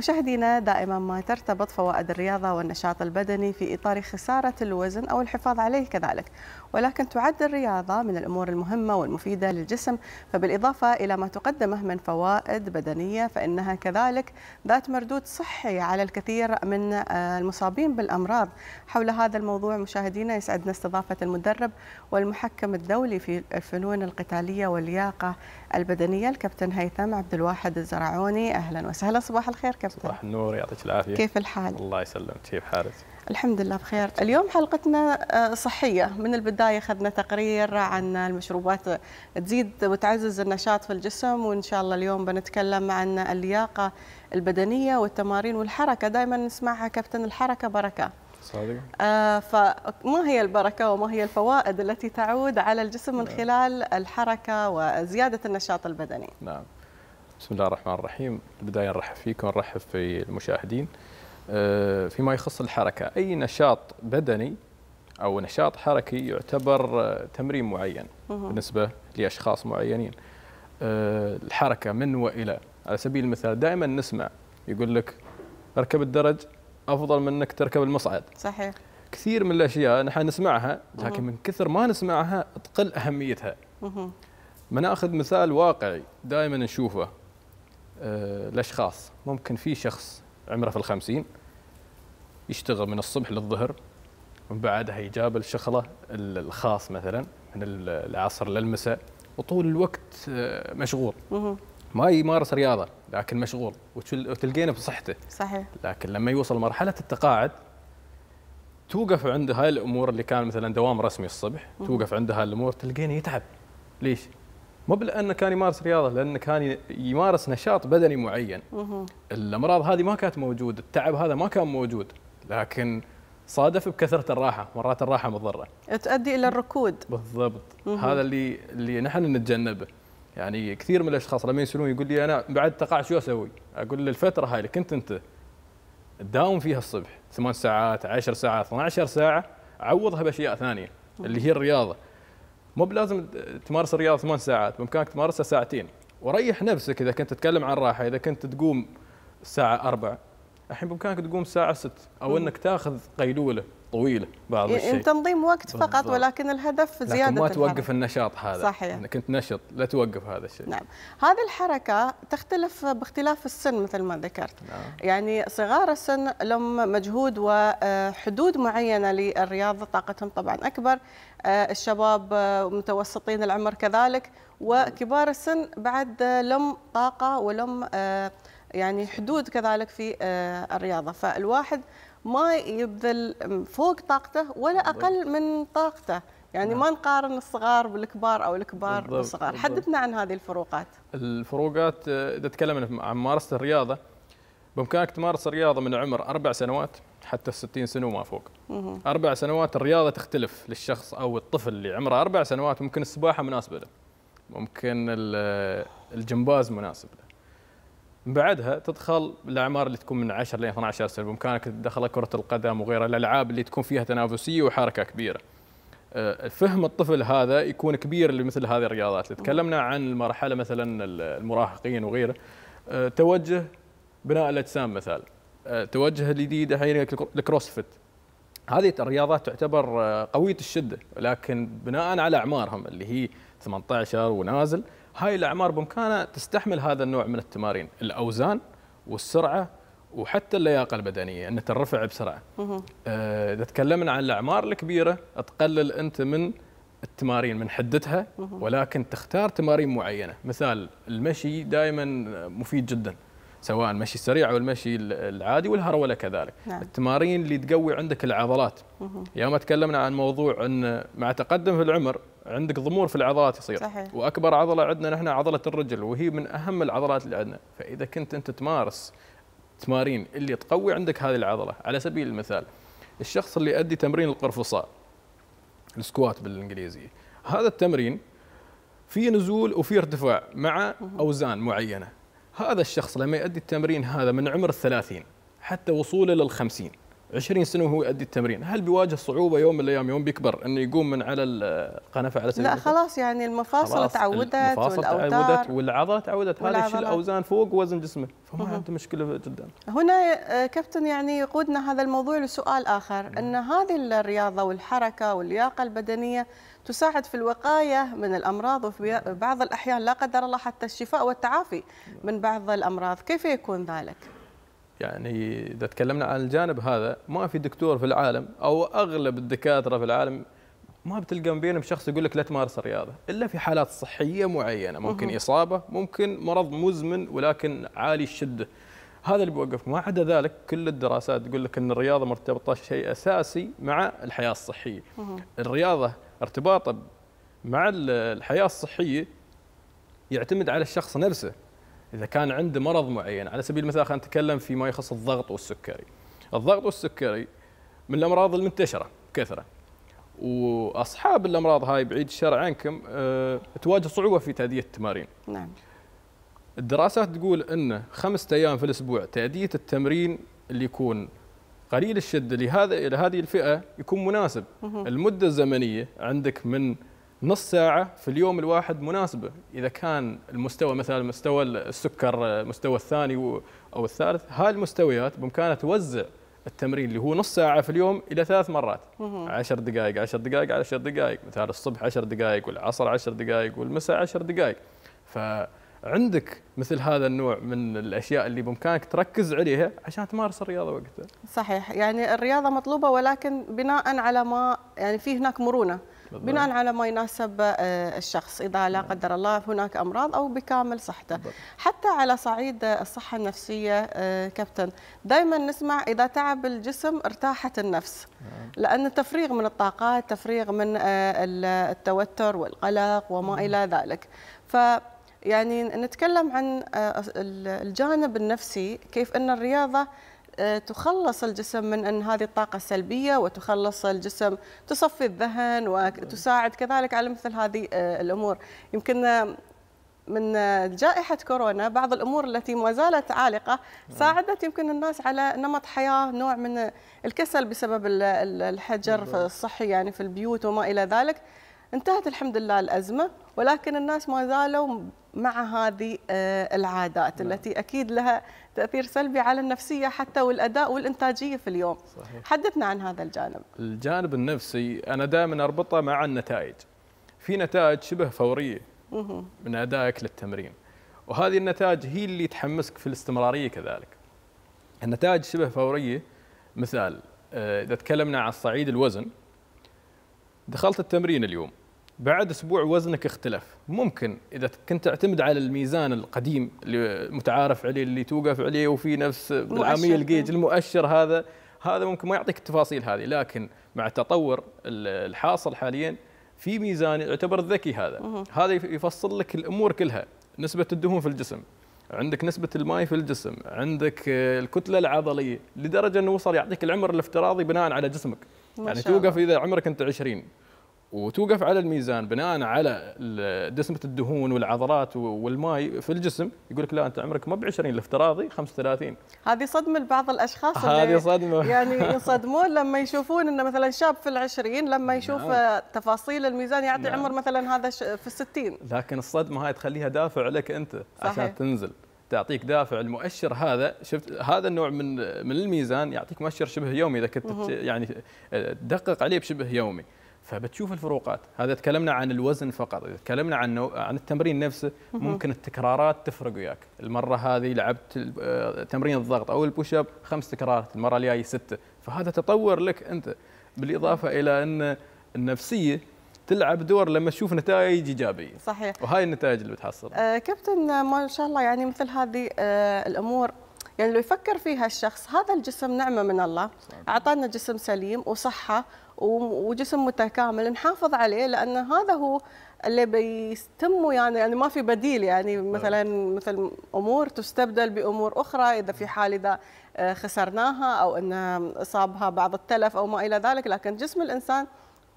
مشاهدينا دائما ما ترتبط فوائد الرياضة والنشاط البدني في إطار خسارة الوزن أو الحفاظ عليه كذلك ولكن تعد الرياضة من الأمور المهمة والمفيدة للجسم فبالإضافة إلى ما تقدمه من فوائد بدنية فإنها كذلك ذات مردود صحي على الكثير من آه، المصابين بالأمراض حول هذا الموضوع مشاهدينا يسعدنا استضافة المدرب والمحكم الدولي في الفنون القتالية واللياقة البدنية الكابتن هيثم عبد الواحد الزرعوني أهلا وسهلا صباح الخير كابتن صباح النور يعطيك العافية كيف الحال؟ الله يسلمك كيف حالك؟ الحمد لله بخير اليوم حلقتنا آه، صحية من البداية أخذنا تقرير عن المشروبات تزيد وتعزز النشاط في الجسم وإن شاء الله اليوم بنتكلم عن اللياقة البدنية والتمارين والحركة دائما نسمعها كابتن الحركة بركة صحيح. آه فما هي البركة وما هي الفوائد التي تعود على الجسم من نعم. خلال الحركة وزيادة النشاط البدني نعم بسم الله الرحمن الرحيم بداية نرحب فيكم ونرحب في المشاهدين آه، فيما يخص الحركة أي نشاط بدني أو نشاط حركي يعتبر آه، تمرين معين بالنسبة لأشخاص معينين آه، الحركة من وإلى على سبيل المثال دائما نسمع يقول لك اركب الدرج افضل من انك تركب المصعد صحيح كثير من الاشياء نحن نسمعها لكن من كثر ما نسمعها تقل اهميتها بناخذ مثال واقعي دائما نشوفه أه الاشخاص ممكن في شخص عمره في الخمسين يشتغل من الصبح للظهر ومن بعدها يجاب الشغله الخاص مثلا من العصر للمساء وطول الوقت آه، مشغول ما يمارس رياضه لكن مشغول وتلقينه بصحته صحيح لكن لما يوصل مرحله التقاعد توقف عند هاي الامور اللي كان مثلا دوام رسمي الصبح م. توقف عند هاي الامور تلقينه يتعب ليش؟ مو بلانه كان يمارس رياضه لانه كان يمارس نشاط بدني معين م. الامراض هذه ما كانت موجوده التعب هذا ما كان موجود لكن صادف بكثره الراحه مرات الراحه مضره تؤدي الى الركود بالضبط م. هذا اللي اللي نحن نتجنبه يعني كثير من الاشخاص لما يسالون يقول لي انا بعد التقاعد شو اسوي؟ اقول له الفتره هاي اللي كنت انت تداوم فيها الصبح ثمان ساعات 10 ساعات 12 ساعه عوضها باشياء ثانيه اللي هي الرياضه مو بلازم تمارس الرياضه ثمان ساعات بامكانك تمارسها ساعتين وريح نفسك اذا كنت تتكلم عن راحه اذا كنت تقوم الساعه 4 الحين بامكانك تقوم الساعه 6 او انك تاخذ قيلوله طويله بعض إيه، الشيء تنظيم وقت فقط بالضبط. ولكن الهدف زياده لكن ما توقف الحركة. النشاط هذا صحيح انك كنت نشط لا توقف هذا الشيء نعم هذه الحركه تختلف باختلاف السن مثل ما ذكرت نعم. يعني صغار السن لهم مجهود وحدود معينه للرياضه طاقتهم طبعا اكبر آه، الشباب آه، متوسطين العمر كذلك وكبار السن بعد لهم طاقه ولهم آه، يعني حدود كذلك في الرياضه فالواحد ما يبذل فوق طاقته ولا اقل من طاقته يعني نعم. ما نقارن الصغار بالكبار او الكبار بالضبط بالصغار بالضبط حدثنا عن هذه الفروقات الفروقات آه، اذا تكلمنا عن ممارسه الرياضه بامكانك تمارس الرياضه من عمر اربع سنوات حتى 60 سنه وما فوق مه. اربع سنوات الرياضه تختلف للشخص او الطفل اللي عمره اربع سنوات ممكن السباحه مناسبه له ممكن آه، الجمباز مناسب له من بعدها تدخل الاعمار اللي تكون من 10 ل 12 سنه بامكانك تدخل كره القدم وغيرها الالعاب اللي تكون فيها تنافسيه وحركه كبيره أه، فهم الطفل هذا يكون كبير لمثل هذه الرياضات اللي تكلمنا عن المرحله مثلا المراهقين وغيره أه، توجه بناء الاجسام مثال أه، توجه الجديد الحين الكروسفيت هذه الرياضات تعتبر قويه الشده لكن بناء على اعمارهم اللي هي 18 ونازل هاي الاعمار بامكانها تستحمل هذا النوع من التمارين الاوزان والسرعه وحتى اللياقه البدنيه ان ترفع بسرعه. آه، اذا تكلمنا عن الاعمار الكبيره تقلل انت من التمارين من حدتها ولكن تختار تمارين معينه، مثال المشي دائما مفيد جدا سواء المشي السريع او المشي العادي والهروله كذلك. نعم. التمارين اللي تقوي عندك العضلات. يوم تكلمنا عن موضوع ان مع تقدم في العمر عندك ضمور في العضلات يصير صحيح. واكبر عضله عندنا نحن عضله الرجل وهي من اهم العضلات اللي عندنا فاذا كنت انت تمارس تمارين اللي تقوي عندك هذه العضله على سبيل المثال الشخص اللي يؤدي تمرين القرفصاء السكوات بالانجليزي هذا التمرين في نزول وفي ارتفاع مع اوزان معينه هذا الشخص لما يؤدي التمرين هذا من عمر الثلاثين حتى وصوله للخمسين 20 سنه وهو يؤدي التمرين، هل بيواجه صعوبه يوم من الايام يوم بيكبر انه يقوم من على القنفه على سبيل لا خلاص يعني المفاصل تعودت المفاصل تعودت والعضله تعودت هذا يشيل اوزان فوق وزن جسمه فما عنده مشكله جدا. هنا آه، كابتن يعني يقودنا هذا الموضوع لسؤال اخر مم. ان هذه الرياضه والحركه واللياقه البدنيه تساعد في الوقايه من الامراض وفي بعض الاحيان لا قدر الله حتى الشفاء والتعافي نعم. من بعض الامراض، كيف يكون ذلك؟ يعني اذا تكلمنا عن الجانب هذا ما في دكتور في العالم او اغلب الدكاتره في العالم ما بتلقى بينهم شخص يقول لك لا تمارس الرياضه الا في حالات صحيه معينه ممكن اصابه ممكن مرض مزمن ولكن عالي الشده هذا اللي بوقف ما عدا ذلك كل الدراسات تقول لك ان الرياضه مرتبطه شيء اساسي مع الحياه الصحيه الرياضه ارتباطه مع الحياه الصحيه يعتمد على الشخص نفسه اذا كان عنده مرض معين على سبيل المثال خلينا نتكلم فيما يخص الضغط والسكري الضغط والسكري من الامراض المنتشره بكثره واصحاب الامراض هاي بعيد الشر عنكم أه تواجه صعوبه في تاديه التمارين نعم الدراسات تقول ان خمسة ايام في الاسبوع تاديه التمرين اللي يكون قليل الشده لهذا لهذه الفئه يكون مناسب مه. المده الزمنيه عندك من نص ساعة في اليوم الواحد مناسبة إذا كان المستوى مثلا مستوى السكر المستوى الثاني أو الثالث هاي المستويات بإمكانها توزع التمرين اللي هو نص ساعة في اليوم إلى ثلاث مرات عشر دقائق عشر دقائق عشر دقائق مثلا الصبح عشر دقائق والعصر عشر دقائق والمساء عشر دقائق فعندك مثل هذا النوع من الأشياء اللي بإمكانك تركز عليها عشان تمارس الرياضة وقتها صحيح يعني الرياضة مطلوبة ولكن بناء على ما يعني في هناك مرونة بناء على ما يناسب آه، الشخص اذا لا نعم. قدر الله هناك امراض او بكامل صحته حتى على صعيد الصحه النفسيه آه، كابتن دائما نسمع اذا تعب الجسم ارتاحت النفس نعم. لان التفريغ من الطاقات تفريغ من آه، التوتر والقلق وما الى ذلك ف يعني نتكلم عن الجانب النفسي كيف ان الرياضه آه، تخلص الجسم من أن هذه الطاقة السلبية وتخلص الجسم تصفي الذهن وتساعد كذلك على مثل هذه آه، الأمور يمكن آه، من جائحة كورونا بعض الأمور التي ما زالت عالقة نعم. ساعدت يمكن الناس على نمط حياة نوع من الكسل بسبب الحجر الصحي يعني في البيوت وما إلى ذلك انتهت الحمد لله الأزمة ولكن الناس ما زالوا مع هذه العادات نعم. التي أكيد لها تاثير سلبي على النفسيه حتى والاداء والانتاجيه في اليوم صحيح. حدثنا عن هذا الجانب الجانب النفسي انا دائما اربطه مع النتائج في نتائج شبه فوريه من ادائك للتمرين وهذه النتائج هي اللي تحمسك في الاستمراريه كذلك النتائج شبه فوريه مثال آه، اذا تكلمنا عن صعيد الوزن دخلت التمرين اليوم بعد اسبوع وزنك اختلف ممكن اذا كنت تعتمد على الميزان القديم اللي متعارف عليه اللي توقف عليه وفي نفس العامية الجيج المؤشر هذا هذا ممكن ما يعطيك التفاصيل هذه لكن مع التطور الحاصل حاليا في ميزان يعتبر ذكي هذا هذا يفصل لك الامور كلها نسبه الدهون في الجسم عندك نسبة الماء في الجسم عندك آه، الكتلة العضلية لدرجة أنه وصل يعطيك العمر الافتراضي بناء على جسمك يعني توقف إذا عمرك أنت 20 وتوقف على الميزان بناء على دسمه الدهون والعضلات والماي في الجسم يقول لك لا انت عمرك ما ب 20 الافتراضي 35 هذه صدمه لبعض الاشخاص هذه صدمه يعني ينصدمون لما يشوفون انه مثلا شاب في العشرين لما نعم. يشوف نعم. تفاصيل الميزان يعطي نعم. عمر مثلا هذا في الستين لكن الصدمه هاي تخليها دافع لك انت صحيح. عشان تنزل تعطيك دافع المؤشر هذا شفت هذا النوع من من الميزان يعطيك مؤشر شبه يومي اذا كنت يعني تدقق آه، عليه بشبه يومي فبتشوف الفروقات هذا تكلمنا عن الوزن فقط اذا تكلمنا عن عن التمرين نفسه ممكن التكرارات تفرق وياك المره هذه لعبت آه، تمرين الضغط او البوش اب خمس تكرارات المره الجايه سته فهذا تطور لك انت بالاضافه الى ان النفسيه تلعب دور لما تشوف نتائج ايجابيه صحيح وهاي النتائج اللي بتحصل آه كابتن ما شاء الله يعني مثل هذه آه الامور يعني لو يفكر فيها الشخص هذا الجسم نعمه من الله اعطانا جسم سليم وصحه وجسم متكامل نحافظ عليه لان هذا هو اللي بيتم يعني يعني ما في بديل يعني نعم. مثلا مثل امور تستبدل بامور اخرى اذا في حال اذا خسرناها او ان اصابها بعض التلف او ما الى ذلك لكن جسم الانسان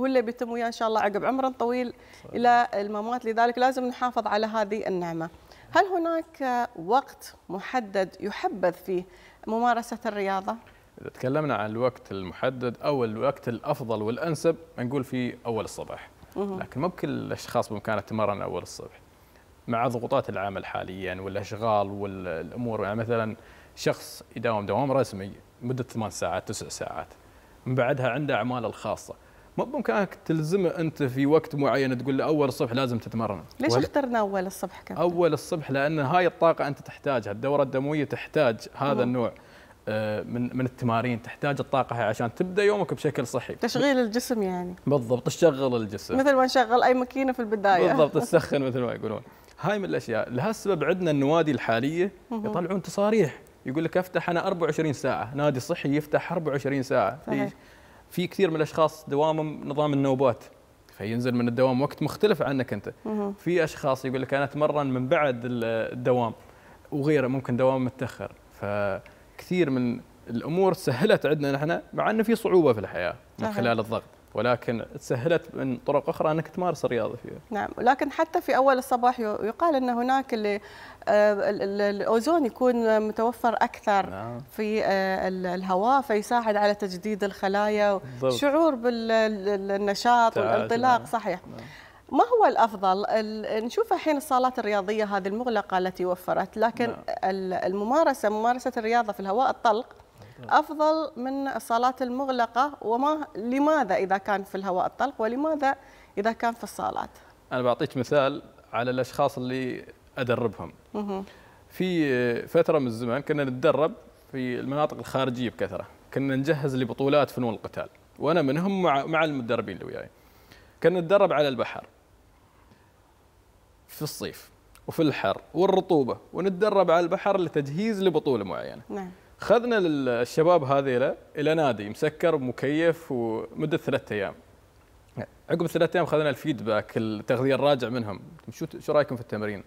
هو اللي بيتم وياه ان شاء الله عقب عمر طويل الى الممات لذلك لازم نحافظ على هذه النعمه هل هناك وقت محدد يحبذ فيه ممارسة الرياضة؟ إذا تكلمنا عن الوقت المحدد أو الوقت الأفضل والأنسب نقول في أول الصباح لكن مو بكل الأشخاص بإمكانها تتمرن أول الصبح مع ضغوطات العمل حاليا والأشغال والأمور يعني مثلا شخص يداوم دوام رسمي مدة ثمان ساعات تسع ساعات من بعدها عنده أعماله الخاصة ما بامكانك تلزمه انت في وقت معين تقول له اول الصبح لازم تتمرن ليش ولا... اخترنا اول الصبح كابتن اول الصبح لان هاي الطاقه انت تحتاجها الدوره الدمويه تحتاج هذا مم. النوع آه، من من التمارين تحتاج الطاقه هاي عشان تبدا يومك بشكل صحي تشغيل الجسم يعني بالضبط تشغل الجسم مثل ما نشغل اي ماكينه في البدايه بالضبط تسخن مثل ما يقولون هاي من الاشياء لهالسبب عندنا النوادي الحاليه يطلعون تصاريح يقول لك افتح انا 24 ساعه نادي صحي يفتح 24 ساعه صحيح. ليش في كثير من الاشخاص دوامهم نظام النوبات فينزل من الدوام وقت مختلف عنك انت في اشخاص يقول لك انا اتمرن من بعد الدوام وغيره ممكن دوام متاخر فكثير من الامور سهلت عندنا نحن مع انه في صعوبه في الحياه من خلال الضغط ولكن تسهلت من طرق اخرى انك تمارس الرياضه فيها. نعم، لكن حتى في اول الصباح يقال ان هناك آه، اللي الاوزون يكون متوفر اكثر نعم. في آه، الهواء فيساعد على تجديد الخلايا شعور بالنشاط والانطلاق نعم. صحيح. نعم. ما هو الافضل؟ نشوف الحين الصالات الرياضيه هذه المغلقه التي وفرت، لكن نعم. الممارسه ممارسه الرياضه في الهواء الطلق افضل من الصالات المغلقه وما لماذا اذا كان في الهواء الطلق ولماذا اذا كان في الصالات انا بعطيك مثال على الاشخاص اللي ادربهم في فتره من الزمان كنا نتدرب في المناطق الخارجيه بكثره كنا نجهز لبطولات فنون القتال وانا منهم مع مع المدربين اللي وياي كنا نتدرب على البحر في الصيف وفي الحر والرطوبه ونتدرب على البحر لتجهيز لبطوله معينه نعم خذنا الشباب هذيلا الى نادي مسكر مكيف ومده ثلاثة ايام عقب ثلاثة ايام خذنا الفيدباك التغذيه الراجع منهم شو شو رايكم في التمرين؟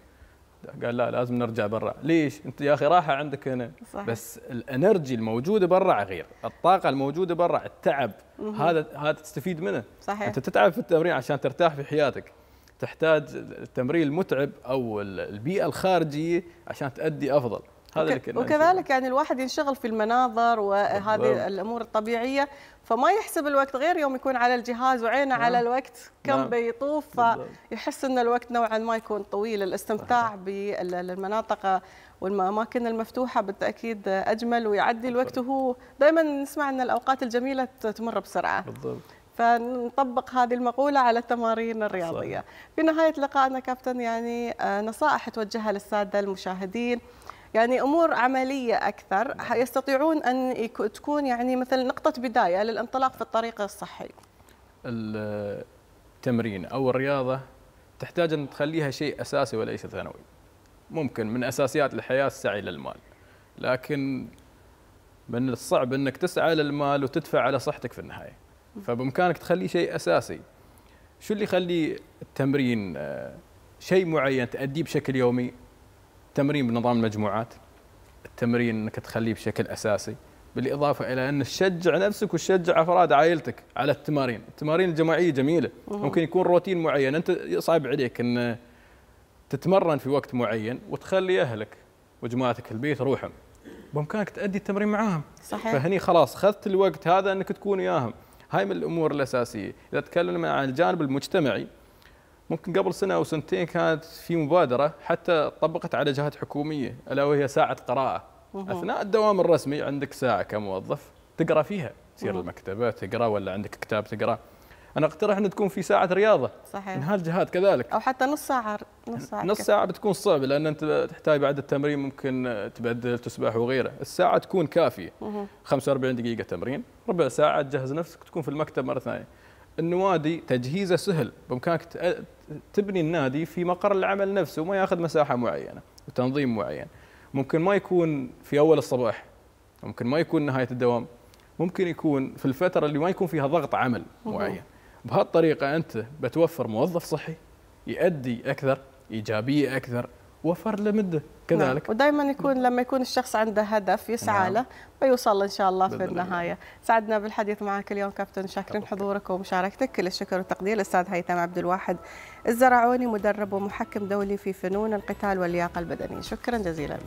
قال لا لازم نرجع برا ليش انت يا اخي راحه عندك هنا صح. بس الانرجي الموجوده برا غير الطاقه الموجوده برا التعب هذا هذا تستفيد منه صحيح. انت تتعب في التمرين عشان ترتاح في حياتك تحتاج التمرين المتعب او البيئه الخارجيه عشان تادي افضل هذا اللي كنا وكذلك يعني الواحد ينشغل في المناظر وهذه الامور الطبيعيه فما يحسب الوقت غير يوم يكون على الجهاز وعينه نعم. على الوقت كم نعم. بيطوف فيحس ان الوقت نوعا ما يكون طويل الاستمتاع بالمناطق والاماكن المفتوحه بالتاكيد اجمل ويعدي الوقت وهو دائما نسمع ان الاوقات الجميله تمر بسرعه بالضبط فنطبق هذه المقولة على التمارين الرياضية صح. في نهاية لقائنا كابتن يعني آه، نصائح توجهها للسادة المشاهدين يعني امور عمليه اكثر نعم. يستطيعون ان تكون يعني مثل نقطه بدايه للانطلاق في الطريق الصحي. التمرين او الرياضه تحتاج ان تخليها شيء اساسي وليس ثانوي. ممكن من اساسيات الحياه السعي للمال. لكن من الصعب انك تسعى للمال وتدفع على صحتك في النهايه. فبامكانك تخليه شيء اساسي. شو اللي يخلي التمرين آه، شيء معين تأديه بشكل يومي التمرين بنظام المجموعات التمرين انك تخليه بشكل اساسي بالاضافه الى ان تشجع نفسك وتشجع افراد عائلتك على التمارين، التمارين الجماعيه جميله، ممكن يكون روتين معين انت صعب عليك ان تتمرن في وقت معين وتخلي اهلك وجماعتك في البيت روحهم. بامكانك تادي التمرين معاهم. صحيح. فهني خلاص اخذت الوقت هذا انك تكون وياهم. هاي من الامور الاساسيه، اذا تكلمنا عن الجانب المجتمعي ممكن قبل سنه او سنتين كانت في مبادره حتى طبقت على جهات حكوميه الا وهي ساعه قراءه مه. اثناء الدوام الرسمي عندك ساعه كموظف تقرا فيها تصير المكتبه تقرا ولا عندك كتاب تقرا انا اقترح انه تكون في ساعه رياضه صحيح من هالجهات كذلك او حتى نص ساعه نص ساعه نص ساعه بتكون صعبه لان انت تحتاج بعد التمرين ممكن تبدل تسبح وغيره الساعه تكون كافيه مه. 45 دقيقه تمرين ربع ساعه تجهز نفسك تكون في المكتب مره ثانيه النوادي تجهيزه سهل بامكانك تبني النادي في مقر العمل نفسه وما ياخذ مساحه معينه وتنظيم معين ممكن ما يكون في اول الصباح ممكن ما يكون نهايه الدوام ممكن يكون في الفتره اللي ما يكون فيها ضغط عمل معين بهالطريقه انت بتوفر موظف صحي يؤدي اكثر ايجابيه اكثر وفر لمده نعم. كذلك نعم. ودائما يكون لما يكون الشخص عنده هدف يسعى نعم. له فيوصل ان شاء الله في النهايه سعدنا بالحديث معك اليوم كابتن شاكرين حضورك ومشاركتك كل الشكر والتقدير الاستاذ هيثم عبد الواحد الزرعوني مدرب ومحكم دولي في فنون القتال واللياقه البدنيه شكرا جزيلا